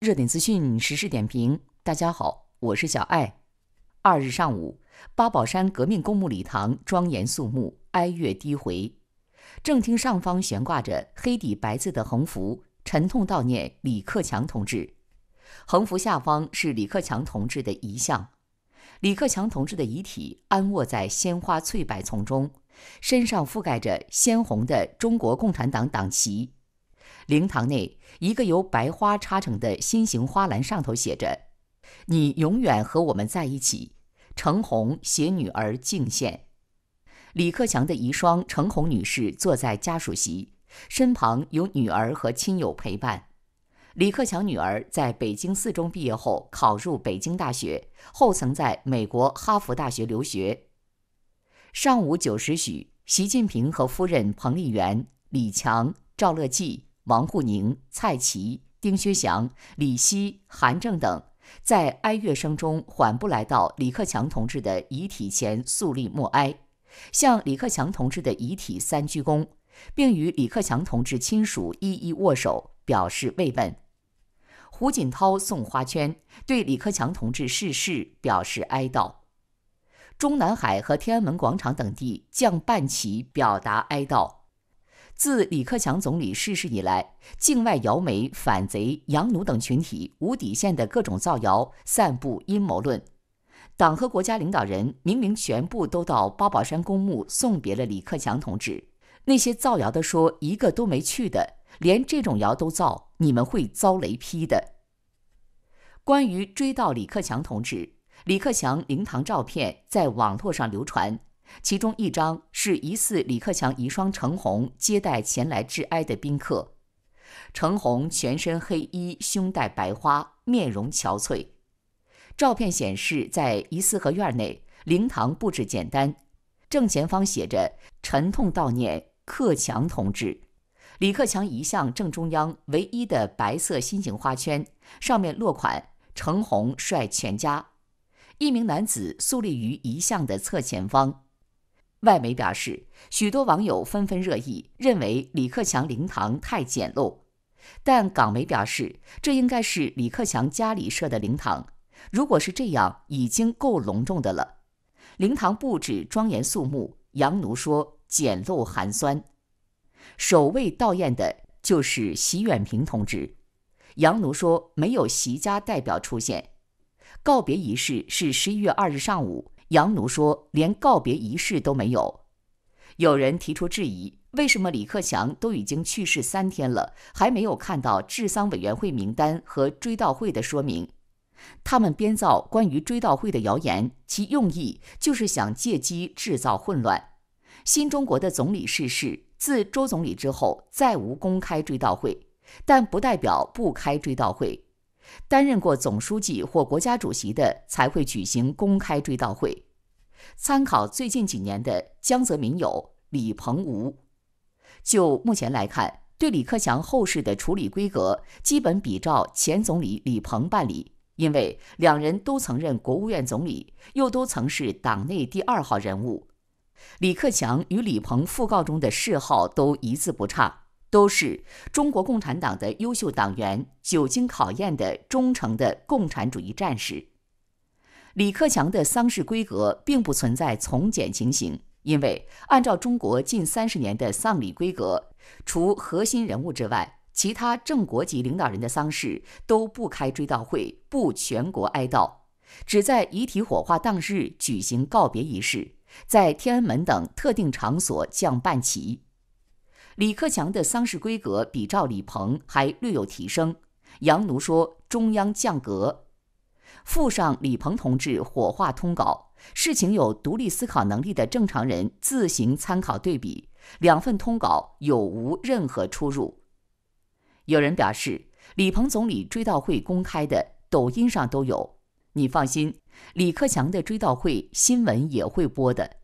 热点资讯，时事点评。大家好，我是小艾。二日上午，八宝山革命公墓礼堂庄严肃穆，哀乐低回。正厅上方悬挂着黑底白字的横幅，沉痛悼念李克强同志。横幅下方是李克强同志的遗像。李克强同志的遗体安卧在鲜花翠柏丛中，身上覆盖着鲜红的中国共产党党旗。灵堂内，一个由白花插成的心形花篮上头写着：“你永远和我们在一起。”程红携女儿敬献。李克强的遗孀程红女士坐在家属席，身旁有女儿和亲友陪伴。李克强女儿在北京四中毕业后考入北京大学，后曾在美国哈佛大学留学。上午九时许，习近平和夫人彭丽媛、李强、赵乐际。王沪宁、蔡奇、丁薛祥、李希、韩正等在哀乐声中缓步来到李克强同志的遗体前肃立默哀，向李克强同志的遗体三鞠躬，并与李克强同志亲属一一握手表示慰问。胡锦涛送花圈，对李克强同志逝世表示哀悼。中南海和天安门广场等地降半旗表达哀悼。自李克强总理逝世以来，境外谣媒、反贼、洋奴等群体无底线的各种造谣、散布阴谋论。党和国家领导人明明全部都到八宝山公墓送别了李克强同志，那些造谣的说一个都没去的，连这种谣都造，你们会遭雷劈的。关于追悼李克强同志，李克强灵堂照片在网络上流传。其中一张是疑似李克强遗孀程红接待前来致哀的宾客。程红全身黑衣，胸带白花，面容憔悴。照片显示，在一四合院内，灵堂布置简单，正前方写着“沉痛悼念克强同志”。李克强遗像正中央唯一的白色心形花圈，上面落款“程红率全家”。一名男子肃立于遗像的侧前方。外媒表示，许多网友纷纷热议，认为李克强灵堂太简陋。但港媒表示，这应该是李克强家里设的灵堂。如果是这样，已经够隆重的了。灵堂布置庄严肃穆。杨奴说，简陋寒酸。首位悼唁的就是习远平同志。杨奴说，没有习家代表出现。告别仪式是十一月二日上午。洋奴说，连告别仪式都没有。有人提出质疑：为什么李克强都已经去世三天了，还没有看到治丧委员会名单和追悼会的说明？他们编造关于追悼会的谣言，其用意就是想借机制造混乱。新中国的总理逝世，自周总理之后再无公开追悼会，但不代表不开追悼会。担任过总书记或国家主席的才会举行公开追悼会。参考最近几年的江泽民有李鹏无。就目前来看，对李克强后事的处理规格基本比照前总理李鹏办理，因为两人都曾任国务院总理，又都曾是党内第二号人物。李克强与李鹏讣告中的谥号都一字不差。都是中国共产党的优秀党员，久经考验的忠诚的共产主义战士。李克强的丧事规格并不存在从简情形，因为按照中国近三十年的丧礼规格，除核心人物之外，其他正国级领导人的丧事都不开追悼会，不全国哀悼，只在遗体火化当日举行告别仪式，在天安门等特定场所降半旗。李克强的丧事规格比赵李鹏还略有提升。杨奴说：“中央降格，附上李鹏同志火化通稿，事情有独立思考能力的正常人自行参考对比，两份通稿有无任何出入？”有人表示：“李鹏总理追悼会公开的抖音上都有，你放心，李克强的追悼会新闻也会播的。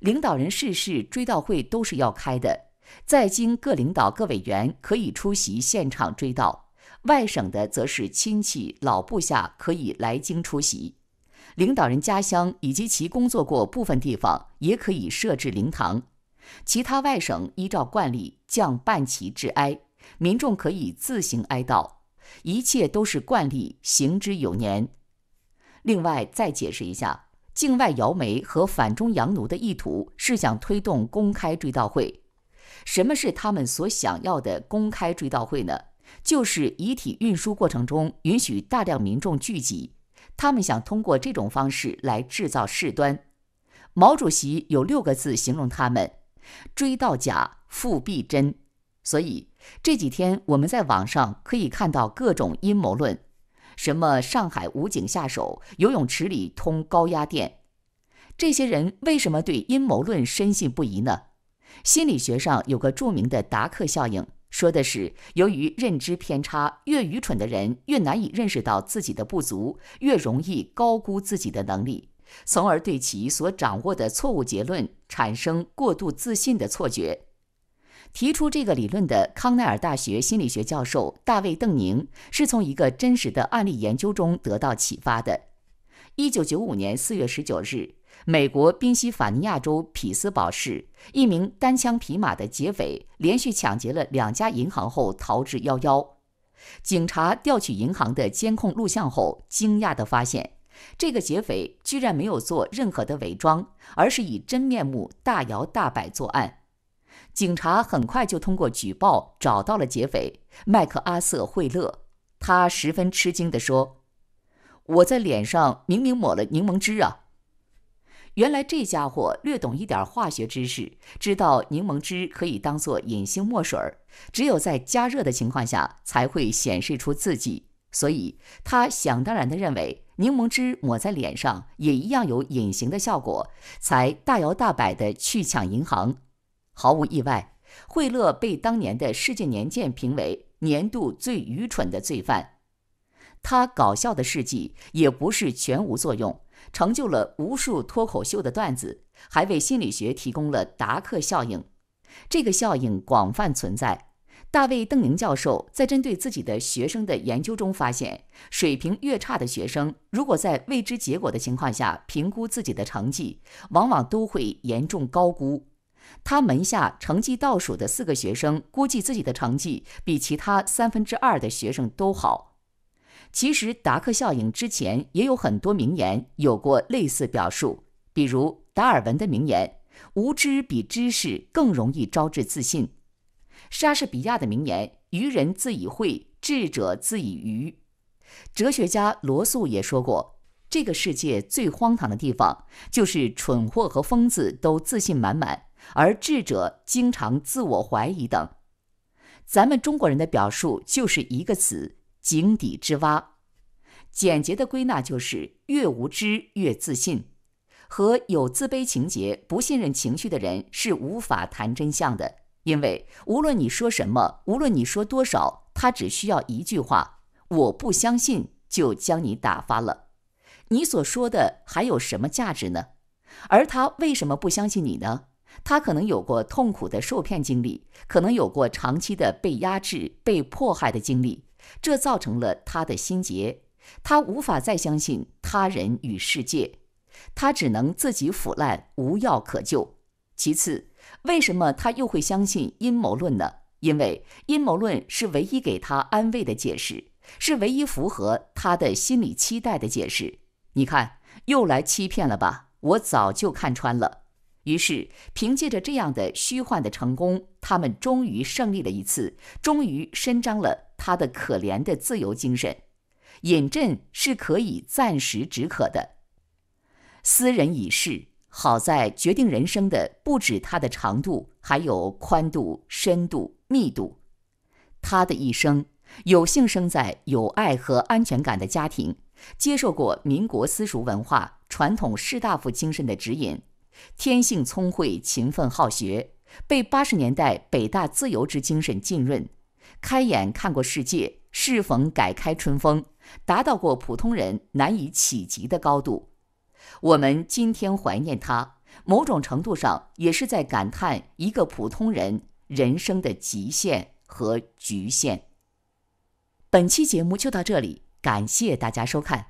领导人逝世追悼会都是要开的。”在京各领导、各委员可以出席现场追悼，外省的则是亲戚、老部下可以来京出席，领导人家乡以及其工作过部分地方也可以设置灵堂，其他外省依照惯例降半旗致哀，民众可以自行哀悼，一切都是惯例，行之有年。另外，再解释一下，境外谣媒和反中洋奴的意图是想推动公开追悼会。什么是他们所想要的公开追悼会呢？就是遗体运输过程中允许大量民众聚集。他们想通过这种方式来制造事端。毛主席有六个字形容他们：追悼假，复辟真。所以这几天我们在网上可以看到各种阴谋论，什么上海武警下手，游泳池里通高压电。这些人为什么对阴谋论深信不疑呢？心理学上有个著名的达克效应，说的是由于认知偏差，越愚蠢的人越难以认识到自己的不足，越容易高估自己的能力，从而对其所掌握的错误结论产生过度自信的错觉。提出这个理论的康奈尔大学心理学教授大卫·邓宁，是从一个真实的案例研究中得到启发的。一九九五年四月十九日。美国宾夕法尼亚州匹兹堡市一名单枪匹马的劫匪连续抢劫了两家银行后逃之夭夭。警察调取银行的监控录像后，惊讶地发现，这个劫匪居然没有做任何的伪装，而是以真面目大摇大摆作案。警察很快就通过举报找到了劫匪麦克阿瑟惠勒。他十分吃惊地说：“我在脸上明明抹了柠檬汁啊！”原来这家伙略懂一点化学知识，知道柠檬汁可以当做隐形墨水只有在加热的情况下才会显示出自己。所以他想当然地认为柠檬汁抹在脸上也一样有隐形的效果，才大摇大摆地去抢银行。毫无意外，惠勒被当年的世界年鉴评为年度最愚蠢的罪犯。他搞笑的事迹也不是全无作用，成就了无数脱口秀的段子，还为心理学提供了达克效应。这个效应广泛存在。大卫邓宁教授在针对自己的学生的研究中发现，水平越差的学生，如果在未知结果的情况下评估自己的成绩，往往都会严重高估。他门下成绩倒数的四个学生，估计自己的成绩比其他三分之二的学生都好。其实，达克效应之前也有很多名言有过类似表述，比如达尔文的名言“无知比知识更容易招致自信”，莎士比亚的名言“愚人自以会，智者自以愚”，哲学家罗素也说过：“这个世界最荒唐的地方，就是蠢货和疯子都自信满满，而智者经常自我怀疑等。”咱们中国人的表述就是一个词。井底之蛙，简洁的归纳就是：越无知越自信，和有自卑情节、不信任情绪的人是无法谈真相的。因为无论你说什么，无论你说多少，他只需要一句话“我不相信”，就将你打发了。你所说的还有什么价值呢？而他为什么不相信你呢？他可能有过痛苦的受骗经历，可能有过长期的被压制、被迫害的经历。这造成了他的心结，他无法再相信他人与世界，他只能自己腐烂，无药可救。其次，为什么他又会相信阴谋论呢？因为阴谋论是唯一给他安慰的解释，是唯一符合他的心理期待的解释。你看，又来欺骗了吧？我早就看穿了。于是，凭借着这样的虚幻的成功，他们终于胜利了一次，终于伸张了他的可怜的自由精神。饮鸩是可以暂时止渴的，斯人已逝，好在决定人生的不止他的长度，还有宽度、深度、密度。他的一生有幸生在有爱和安全感的家庭，接受过民国私塾文化、传统士大夫精神的指引。天性聪慧，勤奋好学，被八十年代北大自由之精神浸润，开眼看过世界，适逢改开春风，达到过普通人难以企及的高度。我们今天怀念他，某种程度上也是在感叹一个普通人人生的极限和局限。本期节目就到这里，感谢大家收看。